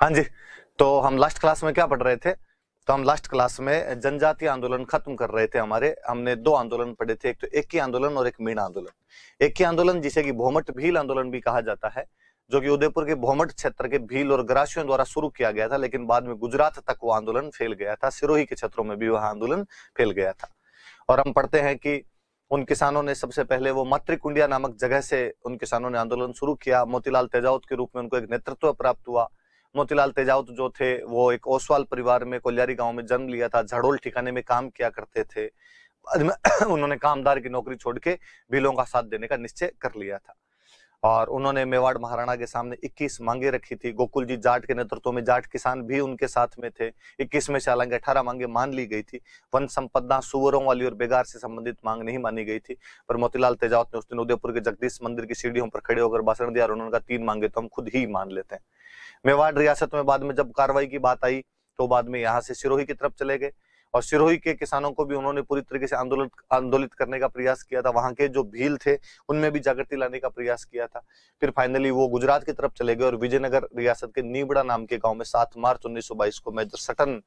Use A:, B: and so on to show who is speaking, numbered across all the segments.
A: हाँ जी तो हम लास्ट क्लास में क्या पढ़ रहे थे तो हम लास्ट क्लास में जनजातीय आंदोलन खत्म कर रहे थे हमारे हमने दो आंदोलन पढ़े थे एक तो एक ही आंदोलन और एक मीण आंदोलन एक ही आंदोलन जिसे कि भोमट भील आंदोलन भी कहा जाता है जो कि उदयपुर के भोमट क्षेत्र के भील और ग्रासियों द्वारा शुरू किया गया था लेकिन बाद में गुजरात तक वो आंदोलन फैल गया था सिरोही के क्षेत्रों में भी वह आंदोलन फैल गया था और हम पढ़ते हैं कि उन किसानों ने सबसे पहले वो मातृकुंडिया नामक जगह से उन किसानों ने आंदोलन शुरू किया मोतीलाल तेजावत के रूप में उनको एक नेतृत्व प्राप्त हुआ मोतीलाल तेजावत जो थे वो एक ओसवाल परिवार में कोल्यारी गांव में जन्म लिया था झड़ोल ठिकाने में काम किया करते थे उन्होंने कामदार की नौकरी छोड़ के बिलों का साथ देने का निश्चय कर लिया था और उन्होंने मेवाड़ महाराणा के सामने 21 मांगे रखी थी गोकुल जी जाट के नेतृत्व में जाट किसान भी उनके साथ में थे 21 में से हालांकि अठारह मांगे मान ली गई थी वन संपदा सुवरों वाली और बेगार से संबंधित मांग नहीं मानी गई थी पर मोतीलाल तेजावत ने उस दिन उदयपुर के जगदीश मंदिर की सीढ़ियों पर खड़े होकर भाषण दिया और उन्होंने कहा तीन मांगे तो हम खुद ही मान लेते हैं मेवाड़ रियासत में बाद में जब कार्रवाई की बात आई तो बाद में यहाँ से सिरोही की तरफ चले गए और सिरोही के किसानों को भी उन्होंने पूरी तरीके से आंदोलन आंदोलित करने का प्रयास किया था वहां के जो भील थे उनमें भी जागृति लाने का प्रयास किया था फिर फाइनली वो गुजरात की तरफ चले गए और विजयनगर रियासत के नीबड़ा नाम के गाँव में सात मार्च उन्नीस को मेजर सटन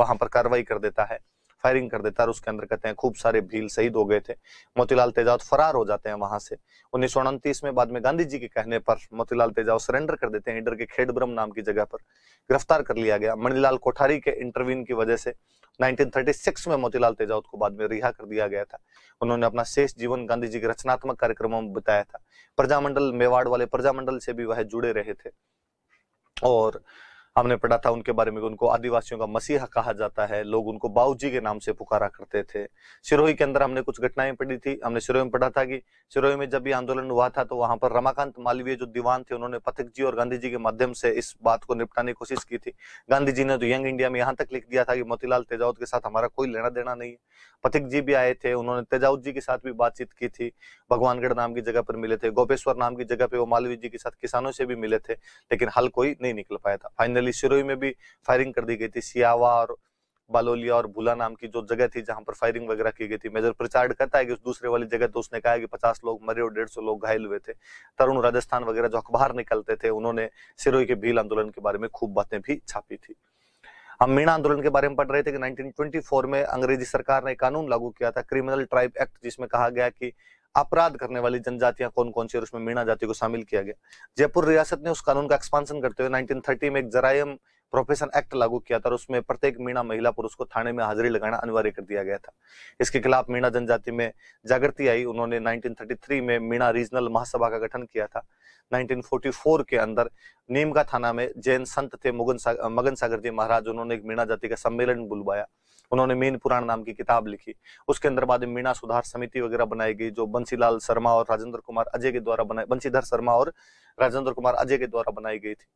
A: वहां पर कार्रवाई कर देता है फायरिंग कर देता है उसके अंदर कहते हैं खूब सारे भील शहीद हो गए थे मोतीलाल तेजाव फरार हो जाते हैं वहां से उन्नीस में बाद में गांधी जी के कहने पर मोतीलाल तेजाव सरेंडर कर देते हैं इंडर के खेडब्रम नाम की जगह पर गिरफ्तार कर लिया गया मणिलाल कोठारी के इंटरव्यून की वजह से 1936 में मोतीलाल तेजावत को बाद में रिहा कर दिया गया था उन्होंने अपना शेष जीवन गांधी जी के रचनात्मक कार्यक्रमों में बिताया था प्रजामंडल मेवाड़ वाले प्रजामंडल से भी वह जुड़े रहे थे और हमने पढ़ा था उनके बारे में उनको आदिवासियों का मसीहा कहा जाता है लोग उनको बाऊजी के नाम से पुकारा करते थे सिरोही के अंदर हमने कुछ घटनाएं पढ़ी थी हमने सिरोही में पढ़ा था कि सिरोही में जब भी आंदोलन हुआ था तो वहां पर रमाकांत मालवीय जो दीवान थे उन्होंने पथक जी और गांधी जी के माध्यम से इस बात को निपटाने की कोशिश की थी गांधी जी ने तो यंग इंडिया में यहाँ तक लिख दिया था कि मोतीलाल तेजावत के साथ हमारा कोई लेना देना नहीं है पथिक जी भी आए थे उन्होंने तेजावत जी के साथ भी बातचीत की थी भगवानगढ़ नाम की जगह पर मिले थे गोपेश्वर नाम की जगह पे वो मालवीय जी के साथ किसानों से भी मिले थे लेकिन हल कोई नहीं निकल पाया था फाइनल फाइनली सिरोही में भी फायरिंग कर दी गई थी सियावा और बालोलिया और भूला नाम की जो जगह थी जहां पर फायरिंग वगैरह की गई थी मेजर प्रचार्ड कहता है कि उस दूसरे वाली जगह तो उसने कहा है कि पचास लोग मरे और डेढ़ सौ लोग घायल हुए थे तरुण राजस्थान वगैरह जो अखबार निकलते थे उन्होंने सिरोही के भील आंदोलन के बारे में खूब बातें भी छापी थी हम मीणा आंदोलन के बारे में पढ़ रहे थे कि 1924 में अंग्रेजी सरकार ने कानून लागू किया था क्रिमिनल ट्राइब एक्ट जिसमें कहा गया कि अपराध करने वाली जनजातियां कौन कौन सी और उसमें मीणा जाति को शामिल किया गया जयपुर रियासत ने उस कानून का एक्सपांशन करते हुए 1930 में एक जरायम प्रोफेशन एक्ट लागू किया था और उसमें प्रत्येक मीणा महिला पुरुष को थाने में हाजिरी लगाना अनिवार्य कर दिया गया था इसके खिलाफ मीणा जनजाति में जागृति आई उन्होंने 1933 में मीणा रीजनल महासभा का गठन किया था 1944 के अंदर नीमका थाना में जैन संत थे मुगन सागर मगन सागर जी महाराज उन्होंने एक मीणा जाति का सम्मेलन बुलवाया उन्होंने मीन पुराण नाम की किताब लिखी उसके अंदर बाद में मीणा सुधार समिति वगैरह बनाई गई जो बंसीलाल शर्मा और राजेंद्र कुमार अजय के द्वारा बनाई बंसीधर शर्मा और राजेंद्र कुमार अजय के द्वारा बनाई गई थी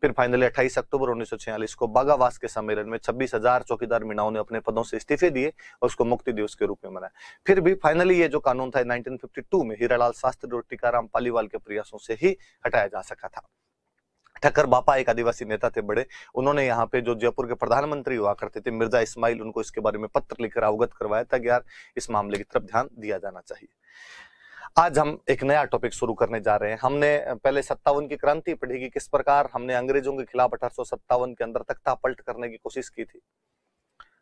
A: फिर फाइनली अट्ठाईस अक्टूबर उन्नीस को बागावास के सम्मेलन में छब्बीस चौकीदार मीणाओं ने अपने पदों से इस्तीफे दिए और उसको मुक्ति दिवस के रूप में मनाया फिर भी फाइनली ये जो कानून था 1952 में हीरालाल शास्त्री और टीकाराम पालीवाल के प्रयासों से ही हटाया जा सका था ठक्कर बापा एक आदिवासी नेता थे बड़े उन्होंने यहाँ पे जो जयपुर के प्रधानमंत्री हुआ करते थे मिर्जा इस्माइल उनको इसके बारे में पत्र लिखकर अवगत करवाया था कि यार इस मामले की तरफ ध्यान दिया जाना चाहिए आज हम एक नया टॉपिक शुरू करने जा रहे हैं हमने पहले सत्तावन की क्रांति पढ़ी कि किस प्रकार हमने अंग्रेजों के खिलाफ अठारह के अंदर तख्ता पलट करने की कोशिश की थी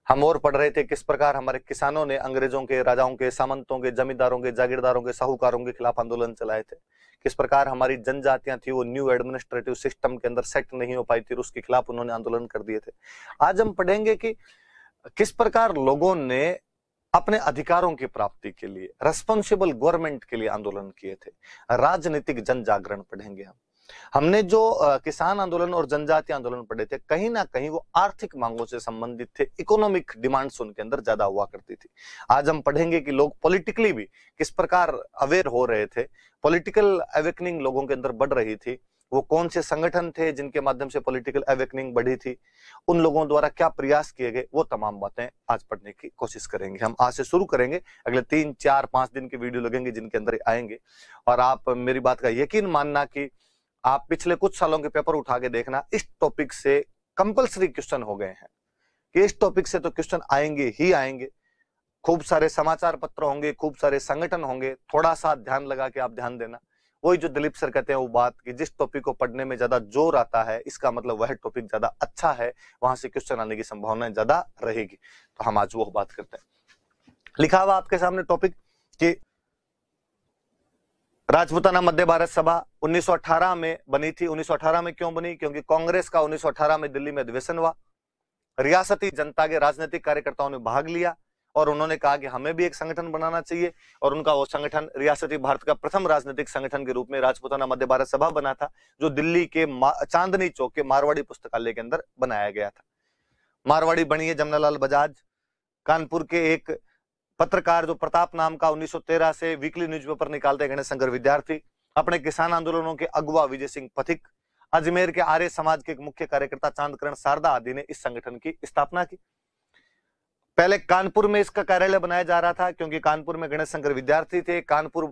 A: हम और पढ़ रहे थे किस प्रकार हमारे किसानों ने अंग्रेजों के राजाओं के सामंतों के जमींदारों के जागीरदारों के साहूकारों के खिलाफ आंदोलन चलाए थे किस प्रकार हमारी जनजातियां थी वो न्यू एडमिनिस्ट्रेटिव सिस्टम के अंदर सेट नहीं हो पाई थी उसके खिलाफ उन्होंने आंदोलन कर दिए थे आज हम पढ़ेंगे कि किस प्रकार लोगों ने अपने अधिकारों की प्राप्ति के लिए रेस्पॉन्सिबल गवर्नमेंट के लिए आंदोलन किए थे राजनीतिक जन जागरण पढ़ेंगे हम हमने जो किसान आंदोलन और जनजातीय आंदोलन पढ़े थे कहीं ना कहीं वो आर्थिक मांगों से संबंधित थे इकोनॉमिक डिमांड्स उनके अंदर ज्यादा हुआ करती थी आज हम पढ़ेंगे कि लोग पॉलिटिकली भी किस प्रकार अवेयर हो रहे थे पॉलिटिकल अवेकनिंग लोगों के अंदर बढ़ रही थी वो कौन से संगठन थे जिनके माध्यम से पॉलिटिकल अवेकनिंग बढ़ी थी उन लोगों द्वारा क्या प्रयास किए गए वो तमाम बातें आज पढ़ने की कोशिश करेंगे हम आज से शुरू करेंगे अगले तीन चार पांच दिन के वीडियो लगेंगे जिनके अंदर आएंगे और आप मेरी बात का यकीन मानना कि आप पिछले कुछ सालों के पेपर उठा के देखना इस टॉपिक से कंपलसरी क्वेश्चन हो गए हैं कि इस टॉपिक से तो क्वेश्चन आएंगे ही आएंगे खूब सारे समाचार पत्र होंगे खूब सारे संगठन होंगे थोड़ा सा ध्यान लगा के आप ध्यान देना वही जो दिलीप सर कहते हैं वो बात कि जिस टॉपिक को पढ़ने में ज्यादा जोर आता है इसका मतलब वह टॉपिक ज्यादा अच्छा है वहां से क्वेश्चन आने की संभावना ज्यादा रहेगी तो हम आज वो बात करते हैं लिखा हुआ आपके सामने टॉपिक कि राजपूताना मध्य भारत सभा 1918 में बनी थी 1918 में क्यों बनी क्योंकि कांग्रेस का 1918 में दिल्ली में अधिवेशन हुआ रियासती जनता के राजनीतिक कार्यकर्ताओं ने भाग लिया और उन्होंने कहा कि हमें भी एक संगठन बनाना चाहिए और उनका वो संगठन रियासती भारत का प्रथम राजनीतिक संगठन के रूप में राजपूताना मध्य भारत सभा बना था जो दिल्ली के चांदनी चौक के मारवाड़ी पुस्तकालय के अंदर बनाया गया था मारवाड़ी बनी है जमनालाल बजाज कानपुर के एक पत्रकार जो प्रताप नाम का 1913 से वीकली न्यूज पेपर निकालते गणेश शंकर विद्यार्थी अपने किसान आंदोलनों के अगुवा विजय सिंह पथिक अजमेर के आर्य समाज के एक मुख्य कार्यकर्ता चांदकरण शारदा आदि ने इस संगठन की स्थापना की पहले कानपुर में इसका कार्यालय बनाया जा रहा था क्योंकि कानपुर में गणेश शंकर विद्यार्थी थे कानपुर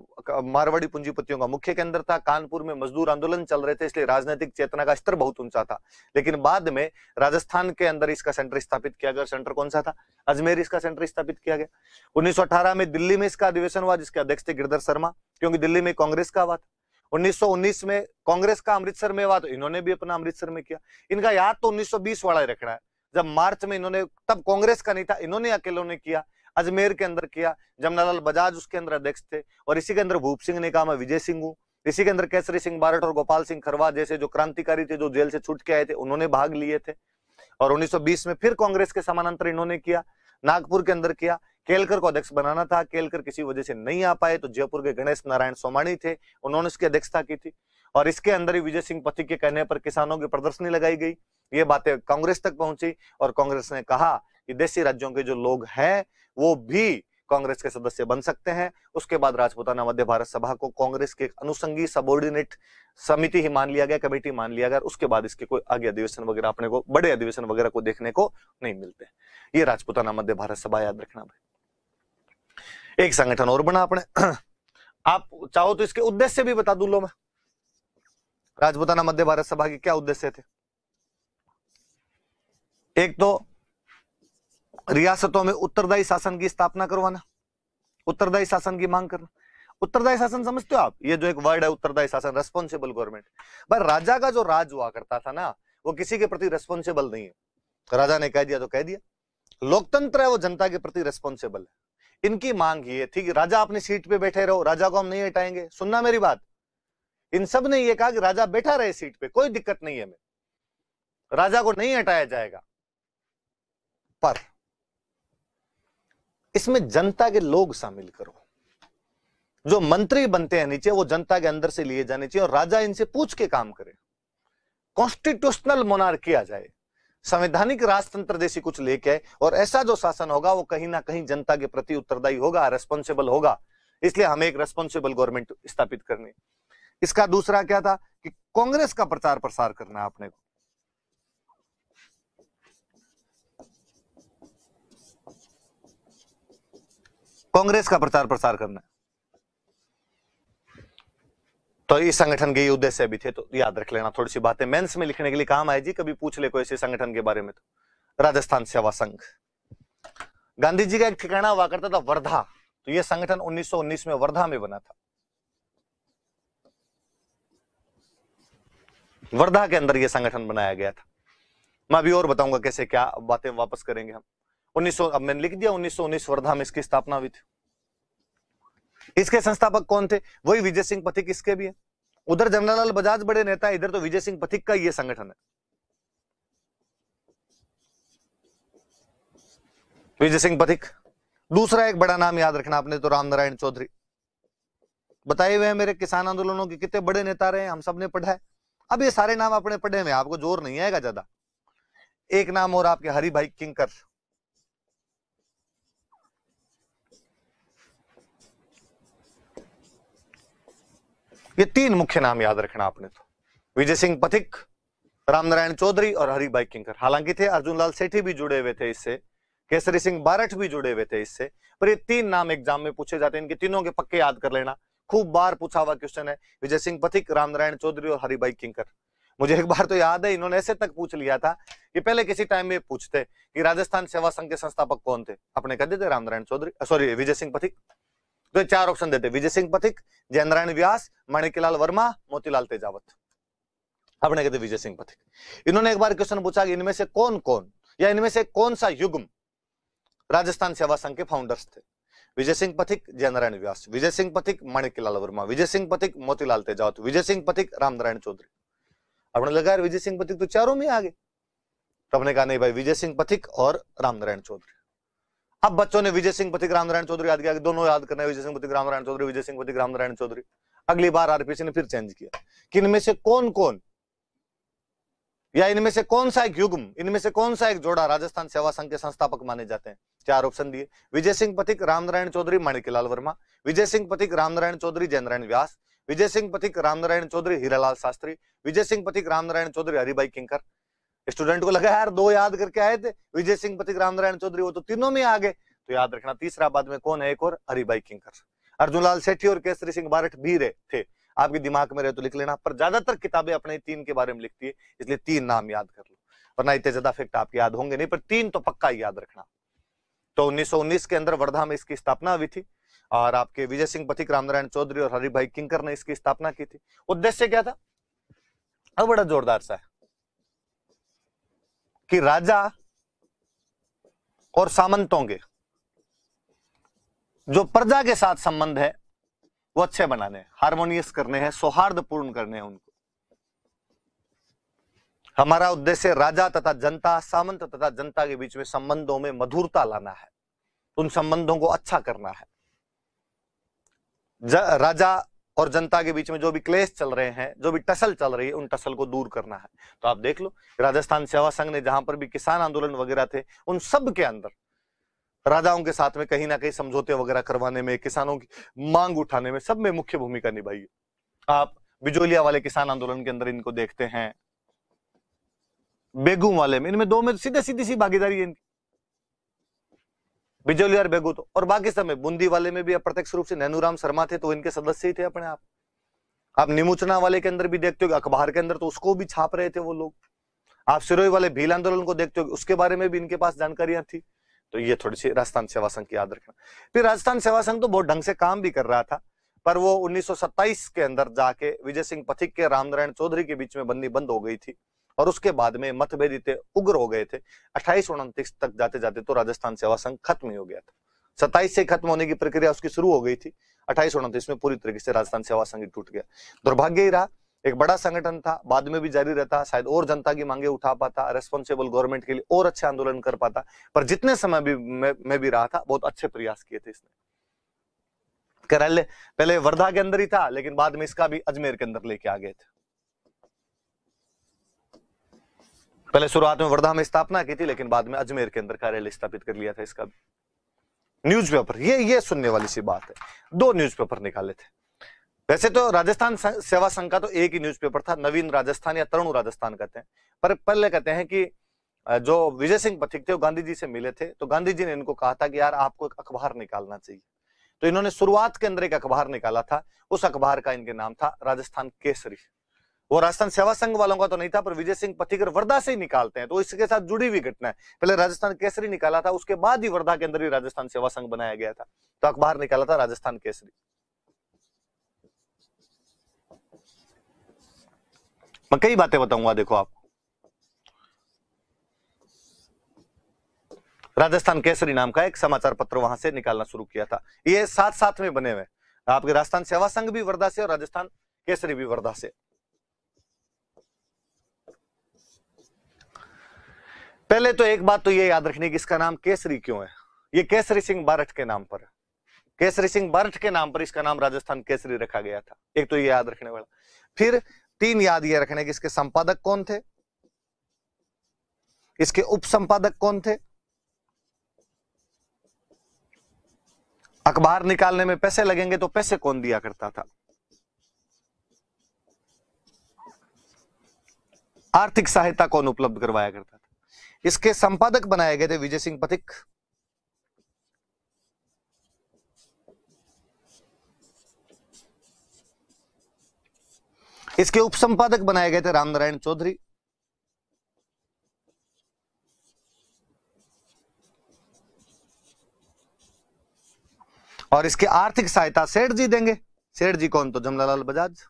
A: मारवाड़ी पूंजीपतियों का मुख्य केंद्र था कानपुर में मजदूर आंदोलन चल रहे थे इसलिए राजनीतिक चेतना का स्तर बहुत ऊंचा था लेकिन बाद में राजस्थान के अंदर इसका सेंटर स्थापित किया गया सेंटर कौन सा था अजमेर इसका सेंटर स्थापित किया गया उन्नीस में दिल्ली में इसका अधिवेशन हुआ जिसके अध्यक्ष थे गिरधर शर्मा क्योंकि दिल्ली में कांग्रेस का हुआ था 1919 में कांग्रेस का अमृतसर में हुआ तो इन्होंने भी अपना अमृतसर में किया इनका याद तो 1920 वाला ही रखना है जब मार्च में इन्होंने तब कांग्रेस का नहीं था इन्होंने अकेले ने किया अजमेर के अंदर किया जमनालाल बजाज उसके अंदर अध्यक्ष थे और इसी के अंदर भूप सिंह ने कहा मैं विजय सिंह हूँ इसी के अंदर केसरी सिंह बारट और गोपाल सिंह खरवा जैसे जो क्रांतिकारी थे जो जेल से छूट के आए थे उन्होंने भाग लिए थे और 1920 में फिर कांग्रेस के समानांतर इन्होंने किया नागपुर के अंदर किया केलकर को अध्यक्ष बनाना था केलकर किसी वजह से नहीं आ पाए तो जयपुर के गणेश नारायण सोमाणी थे उन्होंने उसकी अध्यक्षता की थी और इसके अंदर ही विजय सिंह पथिक के कहने पर किसानों की प्रदर्शनी लगाई गई ये बातें कांग्रेस तक पहुंची और कांग्रेस ने कहा कि देशी राज्यों के जो लोग हैं वो भी कांग्रेस के सदस्य बन सकते हैं उसके बाद राजपुताना मध्य भारत सभा को कांग्रेस के अनुसंगी सबोर्डिनेट समिति ही मान लिया गया कमेटी मान लिया गया उसके बाद इसके कोई आगे अधिवेशन वगैरह अपने को बड़े अधिवेशन वगैरह को देखने को नहीं मिलते ये राजपुताना मध्य भारत सभा याद रखना भाई एक संगठन और बना अपने आप चाहो तो इसके उद्देश्य भी बता दू लो मैं राजपूताना मध्य भारत सभा के क्या उद्देश्य थे एक तो रियासतों में उत्तरदायी शासन की स्थापना करवाना उत्तरदायी शासन की मांग करना उत्तरदायी शासन समझते हो आप ये जो एक वर्ड है उत्तरदायी शासन रेस्पॉन्सिबल गवर्नमेंट भाई राजा का जो राज हुआ करता था ना वो किसी के प्रति रेस्पॉन्सिबल नहीं है राजा ने कह दिया तो कह दिया लोकतंत्र है वो जनता के प्रति रेस्पॉन्सिबल है इनकी मांग ये थी कि राजा अपनी सीट पे बैठे रहो राजा को हम नहीं हटाएंगे सुनना मेरी बात इन सब ने यह कहा कि राजा बैठा रहे सीट पे कोई दिक्कत नहीं है हमें राजा को नहीं हटाया जाएगा पर इसमें जनता के लोग शामिल करो जो मंत्री बनते हैं नीचे वो जनता के अंदर से लिए जाने चाहिए और राजा इनसे पूछ के काम करे कॉन्स्टिट्यूशनल मोनार किया जाए संवैधानिक राजतंत्र जैसी कुछ लेके आए और ऐसा जो शासन होगा वो कहीं ना कहीं जनता के प्रति उत्तरदायी होगा रेस्पॉन्सिबल होगा इसलिए हमें एक रेस्पॉन्सिबल गवर्नमेंट स्थापित करनी इसका दूसरा क्या था कि कांग्रेस का प्रचार प्रसार करना है अपने को कांग्रेस का प्रचार प्रसार करना है तो ये संगठन के उद्देश्य भी थे तो याद रख लेना थोड़ी सी बातें मेंस में लिखने के लिए काम आए जी कभी पूछ ले कोई ऐसे संगठन के बारे में तो राजस्थान सेवा संघ गांधी जी का एक ठिकाना हुआ करता था वर्धा तो यह संगठन 1919 में वर्धा में बना था वर्धा के अंदर यह संगठन बनाया गया था मैं अभी और बताऊंगा कैसे क्या बातें वापस करेंगे हम उन्नीस अब मैंने लिख दिया उन्नीस वर्धा में इसकी स्थापना हुई थी इसके संस्थापक कौन थे वही विजय सिंह पथिक इसके भी है उधर जमनालाल बजाज बड़े नेता इधर तो विजय सिंह पथिक का यह संगठन है विजय सिंह पथिक दूसरा एक बड़ा नाम याद रखना आपने तो रामनारायण चौधरी बताए हुए हैं मेरे किसान आंदोलनों के कितने बड़े नेता रहे हम सब ने पढ़ा है अब ये सारे नाम अपने पढ़े में आपको जोर नहीं आएगा ज्यादा एक नाम और आपके हरी भाई किंकर ये तीन मुख्य नाम याद रखना आपने तो विजय सिंह पथिक रामनारायण चौधरी और हरी भाई किंकर हालांकि थे अर्जुन लाल सेठी भी जुड़े हुए थे इससे केसरी सिंह बारठ भी जुड़े हुए थे इससे पर ये तीन नाम एग्जाम में पूछे जाते हैं इनके तीनों के पक्के याद कर लेना खूब बार पूछा हुआ क्वेश्चन है विजय सिंह पथिक रामनारायण चौधरी और हरिभाई किंकर मुझे एक बार तो याद है इन्होंने ऐसे तक पूछ लिया था कि पहले किसी टाइम में पूछते कि राजस्थान सेवा संघ के संस्थापक कौन थे अपने कह देते रामनारायण चौधरी सॉरी विजय सिंह पथिक तो चार ऑप्शन देते विजय सिंह पथिक जयनारायण व्यास माणिकीलाल वर्मा मोतीलाल तेजावत अपने कहते विजय सिंह पथिक इन्होंने एक बार क्वेश्चन पूछा कि इनमें से कौन कौन या इनमें से कौन सा युग्म राजस्थान सेवा संघ के फाउंडर्स थे विजय सिंह पथिक जयनारायण व्यास विजय सिंह पथिक माणिकलाल वर्मा विजय सिंह पथिक मोतीलाल तेजावत विजय सिंह पथिक रामनारायण चौधरी अपने लगा यार विजय सिंह पथिक तो चारों में आ गए तो अपने कहा नहीं भाई विजय सिंह पथिक और रामनारायण चौधरी अब बच्चों ने विजय सिंह पथिक रामनारायण चौधरी याद किया दोनों याद करना है विजय सिंह पथिक रामनारायण चौधरी विजय सिंह पथिक रामनारायण चौधरी अगली बार आरपीसी ने फिर चेंज किया कि इनमें से कौन कौन या इनमें से कौन सा एक युग्म इनमें से कौन सा एक जोड़ा राजस्थान सेवा संघ के संस्थापक माने जाते हैं चार ऑप्शन दिए विजय सिंह पथिक रामनारायण चौधरी माणिकलाल वर्मा विजय सिंह पथिक रामनारायण चौधरी जयनारायण व्यास विजय सिंह पथिक रामनारायण चौधरी हीरालाल शास्त्री विजय सिंह पथिक रामनारायण चौधरी हरिभाई किंकर स्टूडेंट को लगा यार दो याद करके आए थे विजय सिंह पथिक रामनारायण चौधरी वो तो तीनों में आ गए तो याद रखना तीसरा बाद में कौन है एक और हरिभाई किंकर अर्जुनलाल सेठी और केसरी सिंह बारठ भी रहे थे आपके दिमाग में रहे तो लिख लेना पर ज्यादातर किताबें अपने तीन के बारे में लिखती है इसलिए तीन नाम याद कर लो वरना इतने ज्यादा फैक्ट आपके याद होंगे नहीं पर तीन तो पक्का याद रखना तो 1919 के अंदर वर्धा में इसकी स्थापना हुई थी और आपके विजय सिंह पथिक रामनारायण चौधरी और हरि भाई किंकर ने इसकी स्थापना की थी उद्देश्य क्या था अब बड़ा जोरदार सा है कि राजा और सामंतों के जो प्रजा के साथ संबंध है वो अच्छे बनाने हारमोनियस करने हैं सौहार्दपूर्ण करने हैं उनको हमारा उद्देश्य राजा तथा जनता सामंत तथा जनता के बीच में संबंधों में मधुरता लाना है उन संबंधों को अच्छा करना है राजा और जनता के बीच में जो भी क्लेश चल रहे हैं जो भी टसल चल रही है उन टसल को दूर करना है तो आप देख लो राजस्थान सेवा संघ ने जहां पर भी किसान आंदोलन वगैरह थे उन सब के अंदर राजाओं के साथ में कहीं ना कहीं समझौते वगैरह करवाने में किसानों की मांग उठाने में सब में मुख्य भूमिका निभाई आप बिजोलिया वाले किसान आंदोलन के अंदर इनको देखते हैं बेगू वाले में इनमें दो में सीधे सीधी सी भागीदारी है इनकी बिजोली और बेगू तो और बाकी सब में बूंदी वाले में भी अप्रत्यक्ष रूप से नैनूराम शर्मा थे तो इनके सदस्य ही थे अपने आप आप निमुचना वाले के अंदर भी देखते हो अखबार के अंदर तो उसको भी छाप रहे थे वो लोग आप सिरोही वाले भील आंदोलन को देखते हो उसके बारे में भी इनके पास जानकारियां थी तो ये थोड़ी सी राजस्थान सेवा संघ की याद रखना फिर राजस्थान सेवा संघ तो बहुत ढंग से काम भी कर रहा था पर वो 1927 के अंदर जाके विजय सिंह पथिक के रामनारायण चौधरी के बीच में बंदी बंद हो गई थी और उसके बाद में मतभेद इतने उग्र हो गए थे अट्ठाईस उनतीस तक जाते जाते तो राजस्थान सेवा संघ खत्म ही हो गया था सत्ताईस से खत्म होने की प्रक्रिया उसकी शुरू हो गई थी अट्ठाईस उनतीस में पूरी तरीके से राजस्थान सेवा संघ टूट गया दुर्भाग्य ही रहा एक बड़ा संगठन था बाद में भी जारी रहता शायद और जनता की मांगे उठा पाता रेस्पॉन्सिबल गवर्नमेंट के लिए और अच्छे आंदोलन कर पाता पर जितने समय भी मैं, मैं भी रहा था बहुत अच्छे प्रयास किए थे इसने केरल पहले वर्धा के अंदर ही था लेकिन बाद में इसका भी अजमेर के अंदर लेके आ गए थे पहले शुरुआत में वर्धा में स्थापना की थी लेकिन बाद में अजमेर के अंदर कार्यालय स्थापित कर लिया था इसका भी पेपर ये ये सुनने वाली सी बात है दो पेपर निकाले थे वैसे तो राजस्थान सेवा संघ का तो एक ही न्यूज पेपर था नवीन राजस्थान या तरुण राजस्थान कहते हैं पर पहले कहते हैं कि जो विजय सिंह पथिक थे वो गांधी जी से मिले थे तो गांधी जी ने इनको कहा था कि यार आपको एक अखबार निकालना चाहिए तो इन्होंने शुरुआत के अंदर एक अखबार निकाला था उस अखबार का इनके नाम था राजस्थान केसरी वो राजस्थान सेवा संघ वालों का तो नहीं था पर विजय सिंह पथिकर वर्धा से ही निकालते हैं तो इसके साथ जुड़ी हुई घटना है पहले राजस्थान केसरी निकाला था उसके बाद ही वर्धा के अंदर ही राजस्थान सेवा संघ बनाया गया था तो अखबार निकाला था राजस्थान केसरी मैं कई बातें बताऊंगा देखो आप राजस्थान केसरी नाम का एक समाचार पत्र वहां से निकालना शुरू किया था ये साथ साथ में बने हुए आपके राजस्थान सेवा संघ भी वर्धा से और राजस्थान केसरी भी वर्धा से पहले तो एक बात तो ये याद रखनी कि इसका नाम केसरी क्यों है ये केसरी सिंह बारठ के नाम पर है केसरी सिंह बारठ के नाम पर इसका नाम राजस्थान केसरी रखा गया था एक तो ये याद रखने वाला फिर तीन याद ये रखने कि इसके संपादक कौन थे इसके उप संपादक कौन थे अखबार निकालने में पैसे लगेंगे तो पैसे कौन दिया करता था आर्थिक सहायता कौन उपलब्ध करवाया करता था इसके संपादक बनाए गए थे विजय सिंह पथिक इसके उपसंपादक बनाए गए थे रामनारायण चौधरी और इसके आर्थिक सहायता सेठ जी देंगे सेठ जी कौन तो जमलालाल बजाज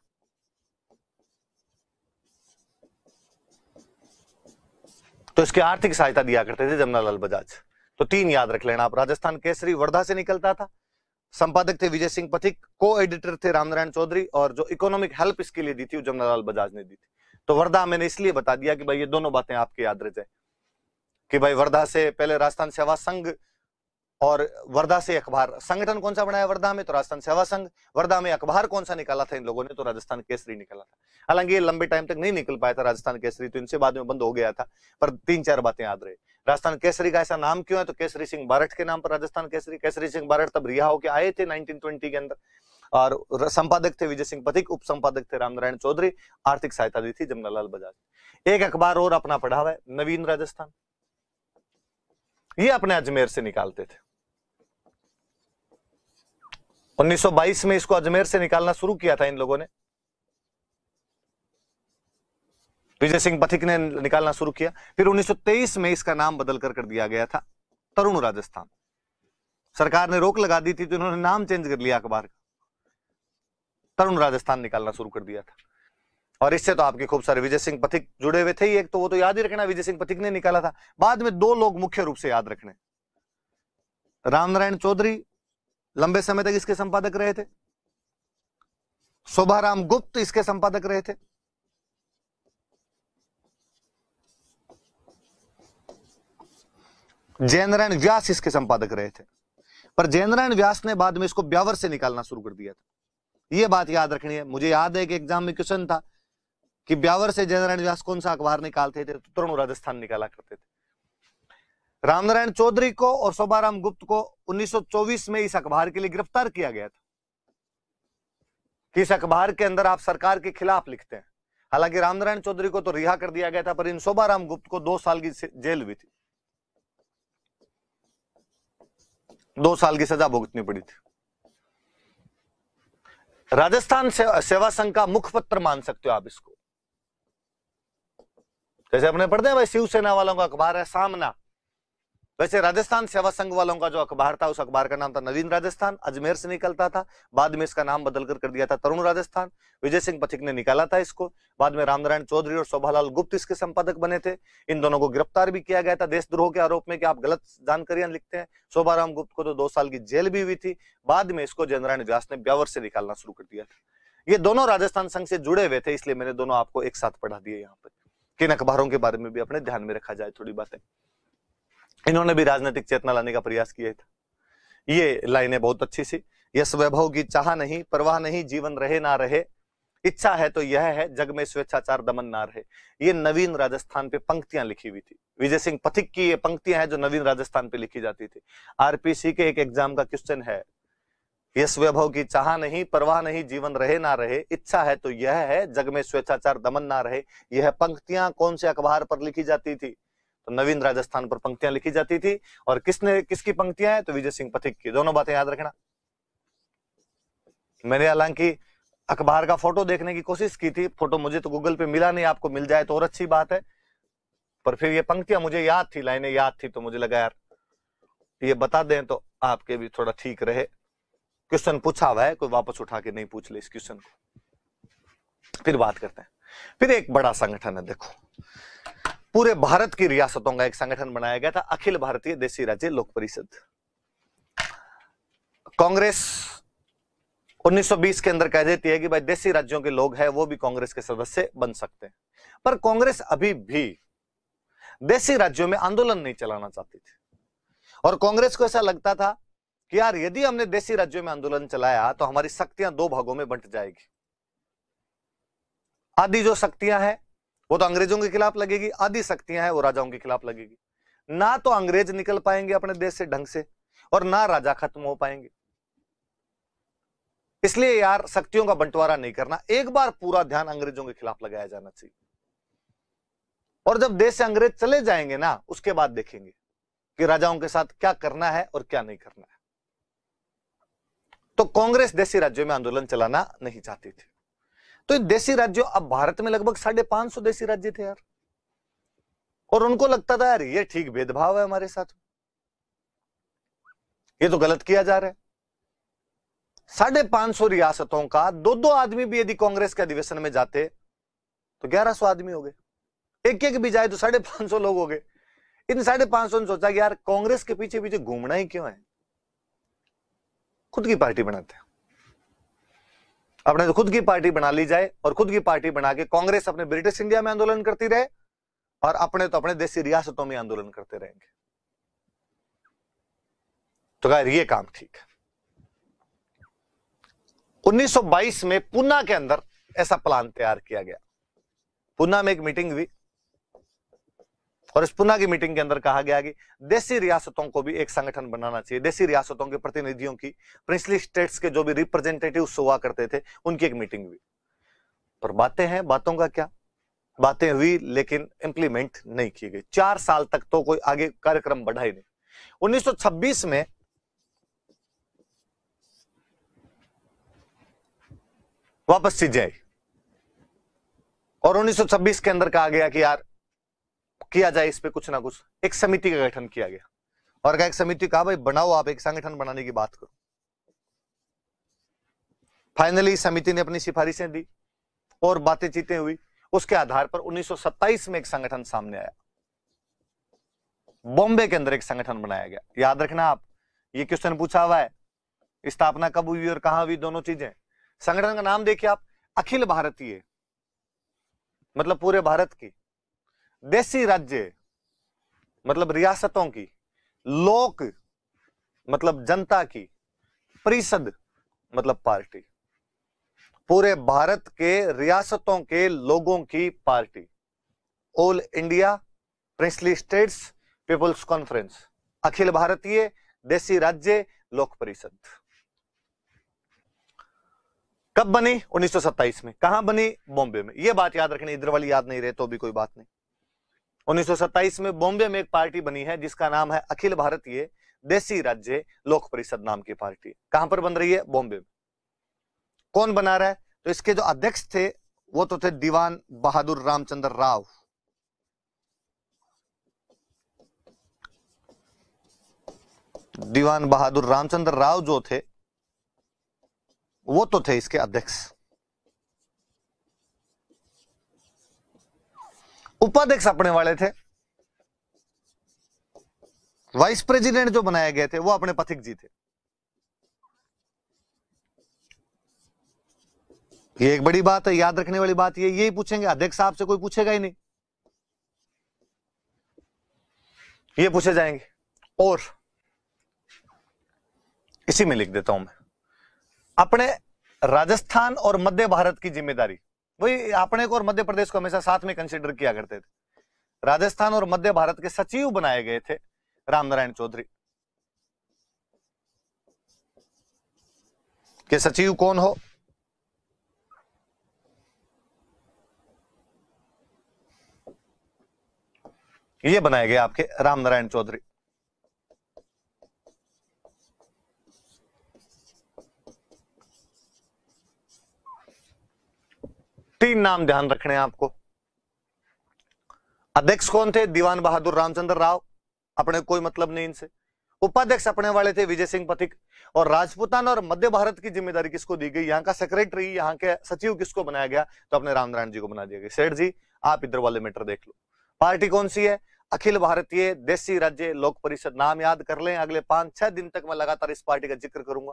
A: तो इसकी आर्थिक सहायता दिया करते थे जमनालाल बजाज तो तीन याद रख लेना आप राजस्थान केसरी वर्धा से निकलता था संपादक थे विजय सिंह पथिक को एडिटर थे रामनारायण चौधरी और जो इकोनॉमिक हेल्प इसके लिए दी थी जमुना लाल बजाज ने दी थी तो वर्धा मैंने इसलिए बता दिया कि भाई ये दोनों बातें आपके याद रह जाए कि भाई वर्धा से पहले राजस्थान सेवा संघ और वर्धा से अखबार संगठन कौन सा बनाया वर्धा में तो राजस्थान सेवा संघ वर्धा में अखबार कौन सा निकाला था इन लोगों ने तो राजस्थान केसरी निकाला था हालांकि ये लंबे टाइम तक नहीं निकल पाया था राजस्थान केसरी तो इनसे बाद में बंद हो गया था पर तीन चार बातें याद रहे राजस्थान केसरी का ऐसा नाम क्यों है तो केसरी सिंह बारट के नाम पर राजस्थान केसरी केसरी सिंह बारट तब रिहा होकर आए थे नाइनटीन के अंदर और संपादक थे विजय सिंह पथिक उप संपादक थे रामनारायण चौधरी आर्थिक सहायता दी थी जमनालाल बजाज एक अखबार और अपना पढ़ा हुआ है नवीन राजस्थान ये अपने अजमेर से निकालते थे 1922 में इसको अजमेर से निकालना शुरू किया था इन लोगों ने विजय सिंह पथिक ने निकालना शुरू किया फिर 1923 में इसका नाम बदल कर कर दिया गया था तरुण राजस्थान सरकार ने रोक लगा दी थी तो इन्होंने नाम चेंज कर लिया अखबार का तरुण राजस्थान निकालना शुरू कर दिया था और इससे तो आपके खूब सारे विजय सिंह पथिक जुड़े हुए थे ही एक तो वो तो याद ही रखना विजय सिंह पथिक ने निकाला था बाद में दो लोग मुख्य रूप से याद रखने रामनारायण चौधरी लंबे समय तक इसके संपादक रहे थे शोभाराम गुप्त इसके संपादक रहे थे जयनारायण व्यास इसके संपादक रहे थे पर जयनारायण व्यास ने बाद में इसको ब्यावर से निकालना शुरू कर दिया था यह बात याद रखनी है मुझे याद है कि एग्जाम में क्वेश्चन था कि ब्यावर से जयनारायण व्यास कौन सा अखबार निकालते थे तो तुरंत राजस्थान निकाला करते थे रामनारायण चौधरी को और शोभाराम गुप्त को 1924 में इस अखबार के लिए गिरफ्तार किया गया था इस अखबार के अंदर आप सरकार के खिलाफ लिखते हैं हालांकि रामनारायण चौधरी को तो रिहा कर दिया गया था पर इन शोभाराम गुप्त को दो साल की जेल हुई थी दो साल की सजा भुगतनी पड़ी थी राजस्थान से, सेवा संघ का मुखपत्र मान सकते हो आप इसको जैसे अपने पढ़ते हैं भाई शिवसेना वालों का अखबार है सामना वैसे राजस्थान सेवा संघ वालों का जो अखबार था उस अखबार का नाम था नवीन राजस्थान अजमेर से निकलता था बाद में इसका नाम बदलकर कर दिया था तरुण राजस्थान विजय सिंह पथिक ने निकाला था इसको बाद में रामनारायण चौधरी और शोभालाल गुप्त इसके संपादक बने थे इन दोनों को गिरफ्तार भी किया गया था देशद्रोह के आरोप में कि आप गलत जानकारियां लिखते हैं शोभाराम गुप्त को तो दो साल की जेल भी हुई थी बाद में इसको जयनारायण व्यास ने ब्यावर से निकालना शुरू कर दिया था ये दोनों राजस्थान संघ से जुड़े हुए थे इसलिए मैंने दोनों आपको एक साथ पढ़ा दिए यहाँ पर किन अखबारों के बारे में भी अपने ध्यान में रखा जाए थोड़ी बातें इन्होंने भी राजनीतिक चेतना लाने का प्रयास किया था ये लाइनें बहुत अच्छी सी यश वैभव की चाह नहीं परवाह नहीं जीवन रहे ना रहे इच्छा है तो यह है जग में स्वेच्छाचार दमन ना रहे ये नवीन राजस्थान पे पंक्तियां लिखी हुई थी विजय सिंह पथिक की ये पंक्तियां हैं जो नवीन राजस्थान पे लिखी जाती थी आरपीसी के एक एग्जाम का क्वेश्चन है यश वैभव की चाह नहीं परवाह नहीं जीवन रहे ना रहे इच्छा है तो यह है जग में स्वेच्छाचार दमन ना रहे यह पंक्तियां कौन से अखबार पर लिखी जाती थी तो नवीन राजस्थान पर पंक्तियां लिखी जाती थी और किसने किसकी पंक्तियां हैं तो विजय सिंह पथिक की दोनों बातें याद रखना मैंने हालांकि अखबार का फोटो देखने की कोशिश की थी फोटो मुझे तो गूगल पे मिला नहीं आपको मिल जाए तो और अच्छी बात है पर फिर ये पंक्तियां मुझे याद थी लाइने याद थी तो मुझे लगा यार ये बता दें तो आपके भी थोड़ा ठीक रहे क्वेश्चन पूछा हुआ है कोई वापस उठा के नहीं पूछ ले इस क्वेश्चन को फिर बात करते हैं फिर एक बड़ा संगठन है देखो पूरे भारत की रियासतों का एक संगठन बनाया गया था अखिल भारतीय देसी राज्य लोक परिषद कांग्रेस 1920 के अंदर कह देती है कि भाई देसी राज्यों के लोग हैं वो भी कांग्रेस के सदस्य बन सकते हैं पर कांग्रेस अभी भी देसी राज्यों में आंदोलन नहीं चलाना चाहती थी और कांग्रेस को ऐसा लगता था कि यार यदि हमने देसी राज्यों में आंदोलन चलाया तो हमारी शक्तियां दो भागों में बंट जाएगी आदि जो शक्तियां हैं वो तो अंग्रेजों के खिलाफ लगेगी आधी शक्तियां हैं वो राजाओं के खिलाफ लगेगी ना तो अंग्रेज निकल पाएंगे अपने देश से ढंग से और ना राजा खत्म हो पाएंगे इसलिए यार शक्तियों का बंटवारा नहीं करना एक बार पूरा ध्यान अंग्रेजों के खिलाफ लगाया जाना चाहिए और जब देश से अंग्रेज चले जाएंगे ना उसके बाद देखेंगे कि राजाओं के साथ क्या करना है और क्या नहीं करना है तो कांग्रेस देशी राज्यों में आंदोलन चलाना नहीं चाहती थी तो देसी राज्यों अब भारत में लगभग साढ़े पांच सौ देसी राज्य थे यार और उनको लगता था यार ये ठीक भेदभाव है हमारे साथ ये तो गलत किया जा रहा है साढ़े पांच सौ रियासतों का दो दो आदमी भी यदि कांग्रेस के अधिवेशन में जाते तो ग्यारह सौ आदमी हो गए एक एक भी जाए तो साढ़े पांच सौ लोग हो गए इन साढ़े पांच सौ ने सोचा कि यार कांग्रेस के पीछे पीछे घूमना ही क्यों है खुद की पार्टी बनाते हैं अपने तो खुद की पार्टी बना ली जाए और खुद की पार्टी बना के कांग्रेस अपने ब्रिटिश इंडिया में आंदोलन करती रहे और अपने तो अपने देशी रियासतों में आंदोलन करते रहेंगे तो खैर ये काम ठीक है 1922 में पूना के अंदर ऐसा प्लान तैयार किया गया पूना में एक मीटिंग हुई और इस पुना की मीटिंग के अंदर कहा गया कि देसी रियासतों को भी एक संगठन बनाना चाहिए देसी रियासतों के प्रतिनिधियों की प्रिंसली स्टेट्स के जो भी रिप्रेजेंटेटिव हुआ करते थे उनकी एक मीटिंग हुई पर बातें हैं बातों का क्या बातें हुई लेकिन इंप्लीमेंट नहीं की गई चार साल तक तो कोई आगे कार्यक्रम बढ़ा ही नहीं उन्नीस में वापस सीजे और 1926 के अंदर कहा गया कि यार किया जाए इस पर कुछ ना कुछ एक समिति का गठन किया गया और एक समिति कहा भाई बनाओ आप एक संगठन बनाने की बात करो फाइनली समिति ने अपनी सिफारिशें दी और बातें चीतें हुई उसके आधार पर 1927 में एक संगठन सामने आया बॉम्बे के अंदर एक संगठन बनाया गया याद रखना आप ये क्वेश्चन पूछा हुआ है स्थापना कब हुई और कहा हुई दोनों चीजें संगठन का नाम देखिए आप अखिल भारतीय मतलब पूरे भारत की देसी राज्य मतलब रियासतों की लोक मतलब जनता की परिषद मतलब पार्टी पूरे भारत के रियासतों के लोगों की party All India Princely States People's Conference Akhil Bharatiya Desi Rajya Lok परिषद कब बनी 1927 में कहा बनी बॉम्बे में यह बात याद रखनी इधर वाली याद नहीं रहे तो भी कोई बात नहीं 1927 में बॉम्बे में एक पार्टी बनी है जिसका नाम है अखिल भारतीय देसी राज्य लोक परिषद नाम की पार्टी कहां पर बन रही है बॉम्बे में कौन बना रहा है तो इसके जो अध्यक्ष थे वो तो थे दीवान बहादुर रामचंद्र राव दीवान बहादुर रामचंद्र राव जो थे वो तो थे इसके अध्यक्ष उपाध्यक्ष अपने वाले थे वाइस प्रेसिडेंट जो बनाए गए थे वो अपने पथिक जी थे ये एक बड़ी बात है याद रखने वाली बात ये यही पूछेंगे अध्यक्ष साहब से कोई पूछेगा ही नहीं ये पूछे जाएंगे और इसी में लिख देता हूं मैं अपने राजस्थान और मध्य भारत की जिम्मेदारी वही अपने को और मध्य प्रदेश को हमेशा साथ में कंसिडर किया करते थे राजस्थान और मध्य भारत के सचिव बनाए गए थे रामनारायण चौधरी के सचिव कौन हो ये बनाए गए आपके रामनारायण चौधरी तीन नाम ध्यान रखने हैं आपको अध्यक्ष कौन थे दीवान बहादुर रामचंद्र राव अपने कोई मतलब नहीं इनसे उपाध्यक्ष अपने वाले थे विजय सिंह पथिक और राजपूतान और मध्य भारत की जिम्मेदारी किसको दी गई यहाँ का सेक्रेटरी यहाँ के सचिव किसको बनाया गया तो अपने रामनारायण जी को बना दिया गया सेठ जी आप इधर वाले मीटर देख लो पार्टी कौन सी है अखिल भारतीय देशी राज्य लोक परिषद नाम याद कर लें अगले पांच छह दिन तक मैं लगातार इस पार्टी का जिक्र करूंगा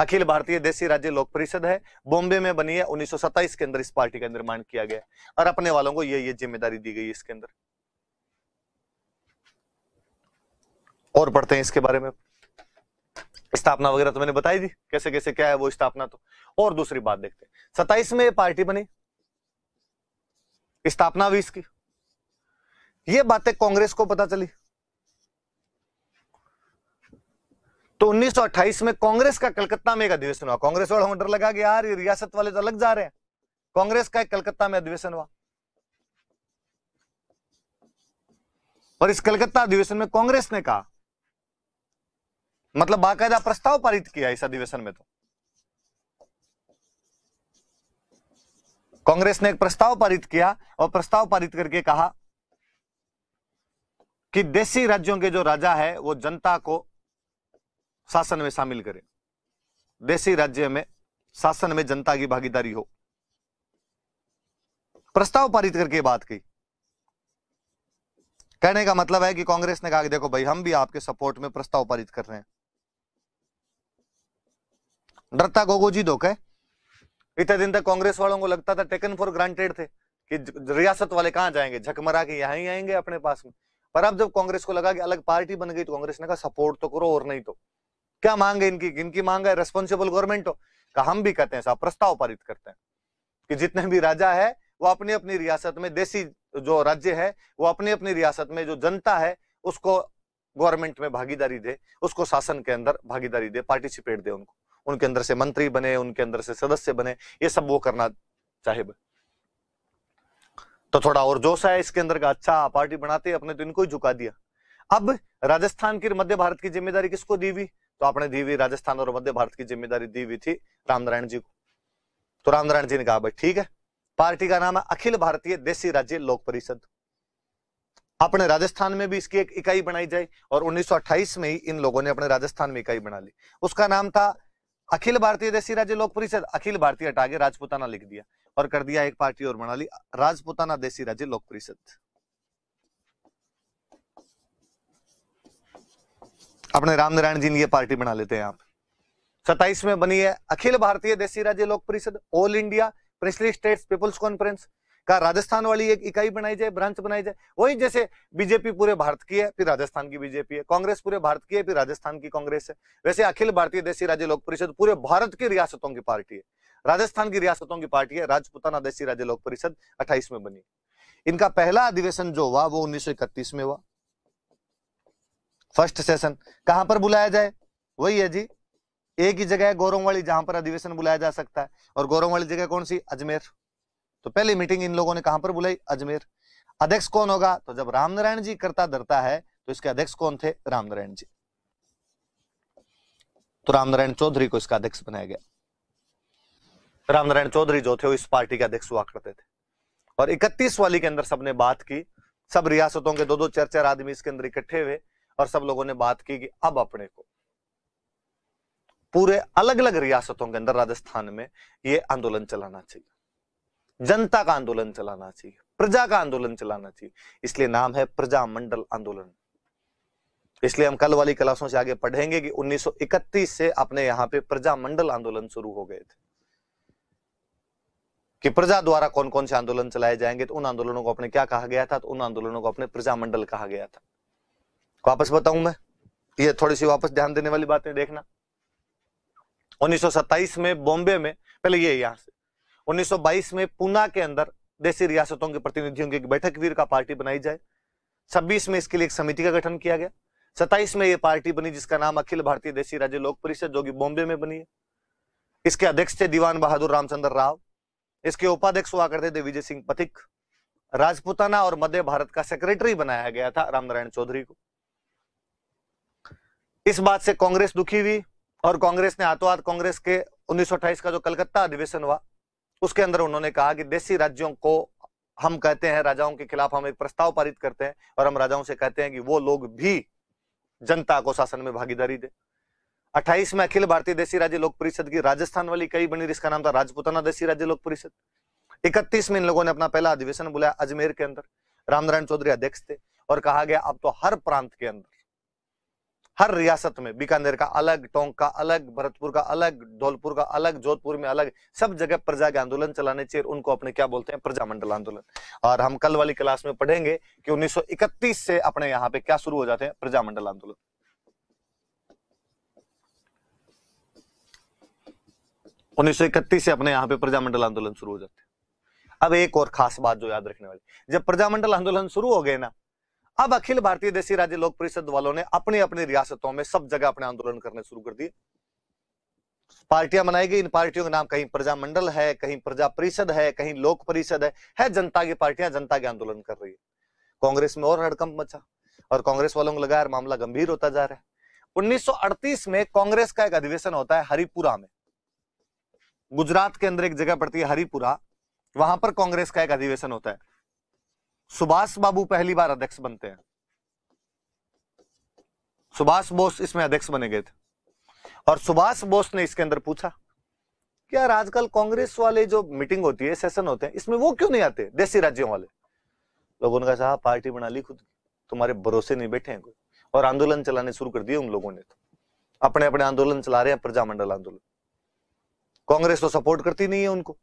A: अखिल भारतीय देसी राज्य लोक परिषद है बॉम्बे में बनी है उन्नीस के अंदर इस पार्टी का निर्माण किया गया और अपने वालों को ये ये जिम्मेदारी दी गई इसके अंदर और पढ़ते हैं इसके बारे में स्थापना वगैरह तो मैंने बताई दी कैसे कैसे क्या है वो स्थापना तो और दूसरी बात देखते हैं सताइस में पार्टी बनी स्थापना भी इसकी ये बातें कांग्रेस को पता चली तो 1928 में कांग्रेस का कलकत्ता में एक अधिवेशन हुआ कांग्रेस वालों को डर लगा कि यार ये रियासत वाले तो अलग जा रहे हैं कांग्रेस का एक कलकत्ता में अधिवेशन हुआ और इस कलकत्ता अधिवेशन में कांग्रेस ने कहा मतलब बाकायदा प्रस्ताव पारित किया इस अधिवेशन में तो कांग्रेस ने एक प्रस्ताव पारित किया और प्रस्ताव पारित करके कहा कि देसी राज्यों के जो राजा है वो जनता को शासन में शामिल करें देसी राज्य में शासन में जनता की भागीदारी हो प्रस्ताव पारित करके बात की कहने का मतलब है कि कांग्रेस ने कहा कि देखो भाई हम भी आपके सपोर्ट में प्रस्ताव पारित कर रहे हैं डरता गोगो जी धोखे इतने दिन तक कांग्रेस वालों को लगता था टेकन फॉर ग्रांटेड थे कि रियासत वाले कहां जाएंगे झकमरा के यहां ही आएंगे अपने पास में पर अब जब कांग्रेस को लगा कि अलग पार्टी बन गई तो कांग्रेस ने कहा सपोर्ट तो करो और नहीं तो क्या मांग है इनकी इनकी मांग है रेस्पॉन्सिबल गवर्नमेंट हो का हम भी कहते हैं साहब प्रस्ताव पारित करते हैं कि जितने भी राजा है वो अपनी अपनी रियासत में देसी जो राज्य है वो अपनी अपनी रियासत में जो जनता है उसको गवर्नमेंट में भागीदारी दे उसको शासन के अंदर भागीदारी दे पार्टिसिपेट दे उनको उनके अंदर से मंत्री बने उनके अंदर से सदस्य बने ये सब वो करना चाहे तो थोड़ा और जोश है इसके अंदर का अच्छा पार्टी बनाते अपने तो इनको ही झुका दिया अब राजस्थान की मध्य भारत की जिम्मेदारी किसको दी हुई तो आपने दी हुई राजस्थान और मध्य भारत की जिम्मेदारी दी हुई थी रामनारायण जी को तो रामनारायण जी ने कहा भाई ठीक है पार्टी का नाम है अखिल भारतीय देशी राज्य लोक परिषद अपने राजस्थान में भी इसकी एक इकाई बनाई जाए और 1928 में ही इन लोगों ने अपने राजस्थान में इकाई बना ली उसका नाम था अखिल भारतीय देशी राज्य लोक परिषद अखिल भारतीय हटा के राजपुताना लिख दिया और कर दिया एक पार्टी और बना ली राजपुताना देशी राज्य लोक परिषद अपने राम नारायण जी ने यह पार्टी बना लेते हैं आप सत्ताईस में बनी है अखिल Bharatiya Desi Rajya Lok Parishad All India Princely States People's Conference का राजस्थान वाली एक इकाई बनाई जाए ब्रांच बनाई जाए वही जैसे बीजेपी पूरे भारत की है फिर राजस्थान की बीजेपी है कांग्रेस पूरे भारत की है फिर राजस्थान की कांग्रेस है वैसे अखिल भारतीय देसी राज्य लोक परिषद पूरे भारत की रियासतों की पार्टी है राजस्थान की रियासतों की पार्टी है राजपुताना देसी राज्य लोक परिषद अट्ठाईस में बनी इनका पहला अधिवेशन जो हुआ वो उन्नीस में हुआ फर्स्ट सेशन कहां पर बुलाया जाए वही है जी एक ही जगह है गौरव वाली जहां पर अधिवेशन बुलाया जा सकता है और गौरव वाली जगह कौन सी अजमेर तो पहली मीटिंग इन लोगों ने कहां पर बुलाई अजमेर अध्यक्ष कौन होगा तो जब रामनारायण जी करता धरता है तो इसके अध्यक्ष कौन थे रामनारायण जी तो रामनारायण चौधरी को इसका अध्यक्ष बनाया गया रामनारायण चौधरी जो थे वो इस पार्टी के अध्यक्ष हुआ करते थे और इकतीस वाली के अंदर सबने बात की सब रियासतों के दो दो चार चार आदमी इसके अंदर इकट्ठे हुए और सब लोगों ने बात की कि अब अपने को पूरे अलग अलग रियासतों के अंदर राजस्थान में ये आंदोलन चलाना चाहिए जनता का आंदोलन चलाना चाहिए प्रजा का आंदोलन चलाना चाहिए इसलिए नाम है प्रजा मंडल आंदोलन इसलिए हम कल वाली क्लासों से आगे पढ़ेंगे कि 1931 से अपने यहां पे प्रजा मंडल आंदोलन शुरू हो गए थे कि प्रजा द्वारा कौन कौन से आंदोलन चलाए जाएंगे तो उन आंदोलनों को अपने क्या कहा गया था तो उन आंदोलनों को अपने प्रजामंडल कहा गया था वापस बताऊं मैं ये थोड़ी सी वापस ध्यान देने वाली बातें देखना 1927 में बॉम्बे में पहले ये यहां से 1922 में पूना के अंदर देसी रियासतों के प्रतिनिधियों की बैठक वीर का पार्टी बनाई जाए छब्बीस में इसके लिए एक समिति का गठन किया गया सत्ताईस में ये पार्टी बनी जिसका नाम अखिल भारतीय देशी राज्य लोक परिषद जो कि बॉम्बे में बनी है इसके अध्यक्ष थे दीवान बहादुर रामचंद्र राव इसके उपाध्यक्ष हुआ करते थे विजय सिंह पथिक राजपुताना और मध्य भारत का सेक्रेटरी बनाया गया था रामनारायण चौधरी को इस बात से कांग्रेस दुखी हुई और कांग्रेस ने आतोवाद कांग्रेस के उन्नीस का जो कलकत्ता अधिवेशन हुआ उसके अंदर उन्होंने कहा कि देसी राज्यों को हम कहते हैं राजाओं के खिलाफ हम एक प्रस्ताव पारित करते हैं और हम राजाओं से कहते हैं कि वो लोग भी जनता को शासन में भागीदारी दे 28 में अखिल भारतीय देसी राज्य लोक परिषद की राजस्थान वाली कई बनी जिसका नाम था राजपुताना देसी राज्य लोक परिषद 31 में इन लोगों ने अपना पहला अधिवेशन बुलाया अजमेर के अंदर रामनारायण चौधरी अध्यक्ष थे और कहा गया अब तो हर प्रांत के अंदर हर रियासत में बीकानेर का अलग टोंक का अलग भरतपुर का अलग धौलपुर का अलग जोधपुर में अलग सब जगह प्रजा के आंदोलन चलाने चाहिए उनको अपने क्या बोलते हैं प्रजामंडल आंदोलन और हम कल वाली क्लास में पढ़ेंगे कि 1931 से अपने यहाँ पे क्या शुरू हो जाते हैं प्रजामंडल आंदोलन उन्नीस से अपने यहाँ पे प्रजामंडल आंदोलन शुरू हो जाते हैं अब एक और खास बात जो याद रखने वाली जब प्रजामंडल आंदोलन शुरू हो गए ना अब अखिल भारतीय देशी राज्य लोक परिषद वालों ने अपनी अपनी रियासतों में सब जगह अपने आंदोलन करने शुरू कर दिए पार्टियां बनाई गई इन पार्टियों के नाम कहीं प्रजा मंडल है कहीं प्रजा परिषद है कहीं लोक परिषद है है जनता की पार्टियां जनता के आंदोलन कर रही है कांग्रेस में और हड़कंप मचा और कांग्रेस वालों को लगा यार मामला गंभीर होता जा रहा है 1938 में कांग्रेस का एक अधिवेशन होता है हरिपुरा में गुजरात के अंदर एक जगह पड़ती है हरिपुरा वहां पर कांग्रेस का एक अधिवेशन होता है सुभाष बाबू पहली बार अध्यक्ष बनते हैं सुभाष बोस इसमें अध्यक्ष बने गए थे और सुभाष बोस ने इसके अंदर पूछा कि यार आजकल कांग्रेस वाले जो मीटिंग होती है सेशन होते हैं इसमें वो क्यों नहीं आते देसी राज्यों वाले लोगों ने कहा साहब पार्टी बना ली खुद तुम्हारे भरोसे नहीं बैठे हैं कोई और आंदोलन चलाने शुरू कर दिए उन लोगों ने तो अपने अपने आंदोलन चला रहे हैं प्रजामंडल आंदोलन कांग्रेस तो सपोर्ट करती नहीं है उनको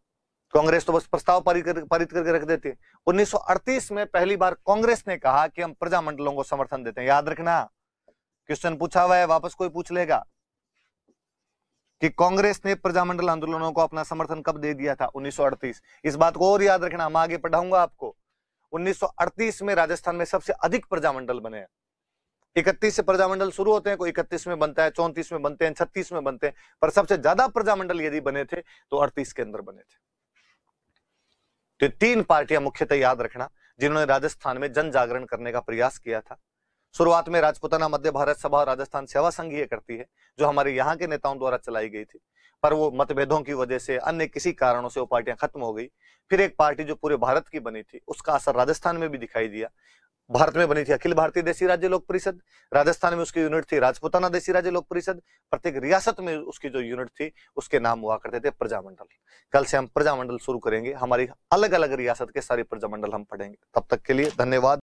A: कांग्रेस तो बस प्रस्ताव पारित करके रख देती है 1938 में पहली बार कांग्रेस ने कहा कि हम प्रजामंडलों को समर्थन देते हैं याद रखना क्वेश्चन पूछा हुआ है वापस कोई पूछ लेगा कि कांग्रेस ने प्रजामंडल आंदोलनों को अपना समर्थन कब दे दिया था 1938 इस बात को और याद रखना मैं आगे पढ़ाऊंगा आपको 1938 में राजस्थान में सबसे अधिक प्रजामंडल बने हैं इकतीस से प्रजामंडल शुरू होते हैं कोई इकतीस में बनता है चौंतीस में बनते हैं छत्तीस में बनते हैं पर सबसे ज्यादा प्रजामंडल यदि बने थे तो अड़तीस के अंदर बने थे तो तीन पार्टियां मुख्यतः याद रखना जिन्होंने राजस्थान में जन जागरण करने का प्रयास किया था शुरुआत में राजपुताना मध्य भारत सभा और राजस्थान सेवा संघ ये करती है जो हमारे यहाँ के नेताओं द्वारा चलाई गई थी पर वो मतभेदों की वजह से अन्य किसी कारणों से वो पार्टियां खत्म हो गई फिर एक पार्टी जो पूरे भारत की बनी थी उसका असर राजस्थान में भी दिखाई दिया भारत में बनी थी अखिल भारतीय देशी राज्य लोक परिषद राजस्थान में उसकी यूनिट थी राजपुताना देशी राज्य लोक परिषद प्रत्येक रियासत में उसकी जो यूनिट थी उसके नाम हुआ करते थे प्रजामंडल कल से हम प्रजामंडल शुरू करेंगे हमारी अलग अलग रियासत के सारे प्रजामंडल हम पढ़ेंगे तब तक के लिए धन्यवाद